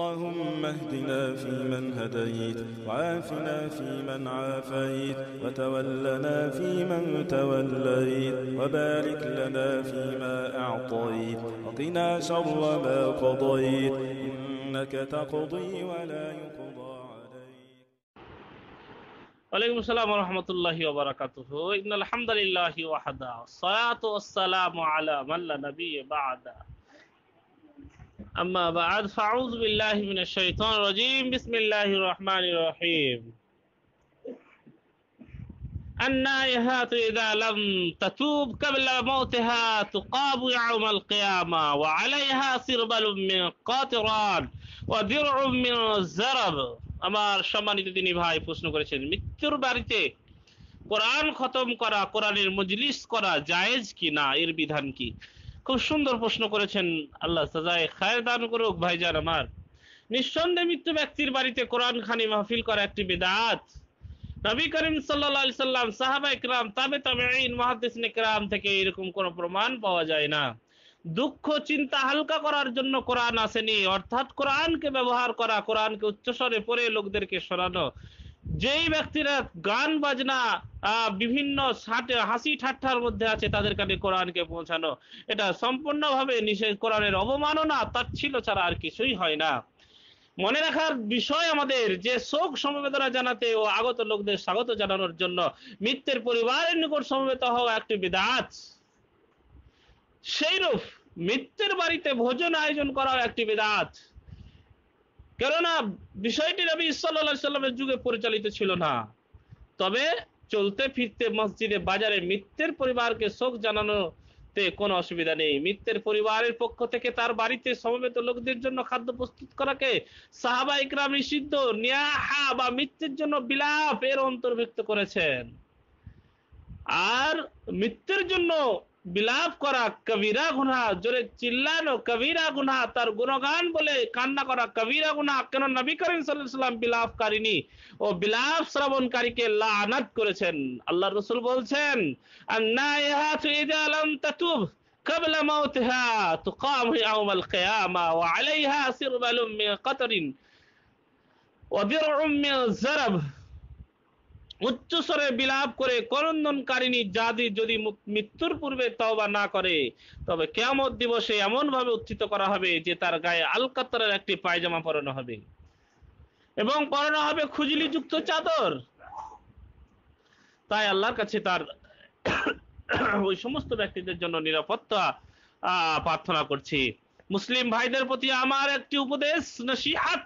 اللهم اهدنا فيمن هديت وعافنا فيمن عافيت وتولنا فيمن توليت وبارك لنا فيما أعطيت وقنا شر ما قضيت إنك تقضي ولا يقضى السلام ورحمة الله وبركاته إن الحمد لله وحده الصلاة والسلام على من لا نبي بعده أما بعد فأعوذ بالله من الشيطان الرجيم بسم الله الرحمن الرحيم النائحات إذا لم تتوب قبل موتها تقاب يوم القيامة وعليها سربل من قاطران وذرع من زرب আমার সম্মানিত তিনি ভাই প্রশ্ন করেছেন মৃত্যুর বাড়িতে কোরআন খতম করা কোরআনের মজলিস করা জায়েজ কি না এর বিধান কি খুব সুন্দর প্রশ্ন করেছেন আল্লাহ সাজায় খায়ের দান করুক ভাইজান আমার নিঃসন্দেহ মৃত্যু ব্যক্তির বাড়িতে কোরআন খানি মাহফিল করা একটি বেদাত নবী করিম সাল্লা সাল্লাম সাহাবা ইকরাম তাবে তবে আইন মহাদিসিন ইকরাম থেকে এরকম কোনো প্রমাণ পাওয়া যায় না দুঃখ চিন্তা হালকা করার জন্য কোরআন আসেনি অর্থাৎ কোরআনকে ব্যবহার করা কোরআনকে উচ্চস্বরে পড়ে লোকদেরকে শোনানো যেই ব্যক্তিরা গান বাজনা বিভিন্ন হাসি ঠাট্টার মধ্যে আছে তাদের কাছে কোরআনকে পৌঁছানো এটা সম্পূর্ণভাবে নিষেধ কোরআনের অবমাননা তার ছিল ছাড়া আর কিছুই হয় না মনে রাখার বিষয় আমাদের যে শোক সমবেদনা জানাতে ও আগত লোকদের স্বাগত জানানোর জন্য মৃত্যুর পরিবারের নিকট সমবেত হওয়া একটি বিদাত সেইরূপ মৃত্যুর বাড়িতে ভোজন আয়োজন করাও একটি বিদাত কেননা বিষয়টি নবী ইসাল্লা সাল্লামের যুগে পরিচালিত ছিল না তবে চলতে ফিরতে মসজিদে বাজারে মৃত্যের পরিবারকে শোক জানানোতে কোনো অসুবিধা নেই মিত্রের পরিবারের পক্ষ থেকে তার বাড়িতে সমবেত লোকদের জন্য খাদ্য প্রস্তুত করাকে সাহাবা ইকরাম নিষিদ্ধ নিয়াহা বা মৃত্যের জন্য বিলাপ এর অন্তর্ভুক্ত করেছেন আর মৃত্যের জন্য বিলাপ করা কবিরা গুনা জোরে চিল্লানো কবিরা গুনা তার গুণগান বলে কান্না করা কবিরা গুনা কেন নবী করিম সাল্লাম বিলাপ কারিনি ও বিলাপ শ্রবণকারীকে লানাত করেছেন আল্লাহ রসুল বলছেন قبل উচ্চস্বরে বিলাপ করে করন্দনকারিণী জাদি যদি মৃত্যুর পূর্বে তওবা না করে তবে কেয়ামত দিবসে এমনভাবে উত্থিত করা হবে যে তার গায়ে আলকাতারের একটি পায়জামা পরানো হবে এবং পরানো হবে খুজলি যুক্ত চাদর তাই আল্লাহর কাছে তার ওই সমস্ত ব্যক্তিদের জন্য নিরাপত্তা প্রার্থনা করছি মুসলিম ভাইদের প্রতি আমার একটি উপদেশ নসিহাত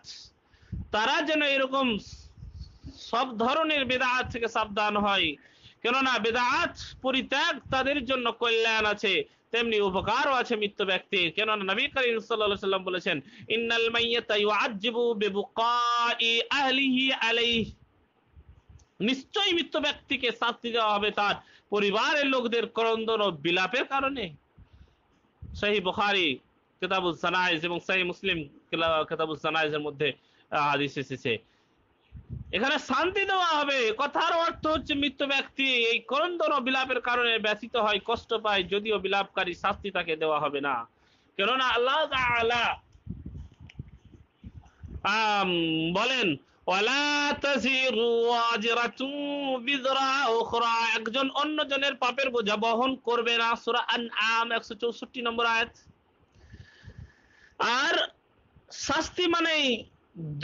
তারা যেন এরকম সব ধরনের বেদাত থেকে সাবধান হয় কেননা বেদাত পরিত্যাগ তাদের জন্য কল্যাণ আছে তেমনি উপকারও আছে মৃত্যু ব্যক্তির কেননা নবী করিম সাল্লাম বলেছেন ইন্নাল নিশ্চয়ই মৃত্যু ব্যক্তিকে শাস্তি দেওয়া হবে তার পরিবারের লোকদের ক্রন্দন ও বিলাপের কারণে সেই বুখারি কিতাবুল সানাইজ এবং সেই মুসলিম কিতাবুল সানাইজের মধ্যে হাদিস এসেছে এখানে শান্তি দেওয়া হবে কথার অর্থ হচ্ছে মৃত্যু ব্যক্তি এই করন্দন বিলাপের কারণে ব্যথিত হয় কষ্ট পায় যদিও বিলাপকারী শাস্তি তাকে দেওয়া হবে না কেননা আল্লাহ আলা বলেন একজন অন্যজনের পাপের বোঝা বহন করবে না সুরা আন আম একশো চৌষট্টি নম্বর আয়াত আর শাস্তি মানেই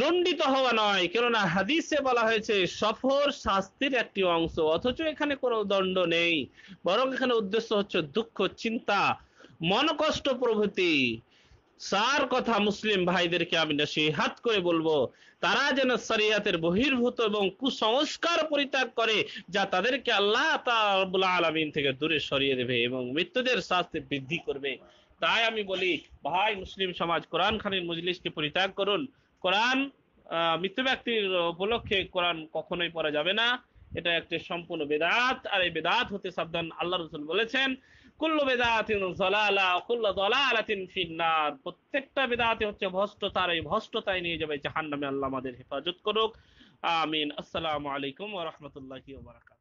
দণ্ডিত হওয়া নয় কেননা হাদিসে বলা হয়েছে সফর শাস্তির একটি অংশ অথচ এখানে কোনো দণ্ড নেই বরং এখানে উদ্দেশ্য হচ্ছে দুঃখ চিন্তা মন কষ্ট প্রভৃতি সার কথা মুসলিম ভাইদেরকে আমি হাত করে বলবো তারা যেন সারিয়াতের বহির্ভূত এবং কুসংস্কার পরিত্যাগ করে যা তাদেরকে আল্লাহ তাবুল আলমিন থেকে দূরে সরিয়ে দেবে এবং মৃত্যুদের শাস্তি বৃদ্ধি করবে তাই আমি বলি ভাই মুসলিম সমাজ কোরআন খানের মজলিসকে পরিত্যাগ করুন কোরআন মৃত্যু ব্যক্তির উপলক্ষে কোরআন কখনোই পড়া যাবে না এটা একটা সম্পূর্ণ বেদাত আর এই বেদাত হতে সাবধান আল্লাহ রসুল বলেছেন কুল্ল বেদাতিন জলালা কুল্লু জলালাতিন ফিন্নার প্রত্যেকটা বেদাতে হচ্ছে ভষ্টতা তার এই ভষ্টতায় নিয়ে যাবে জাহান্নামে আল্লাহ আমাদের হেফাজত করুক আমিন আসসালামু আলাইকুম ওয়া রাহমাতুল্লাহি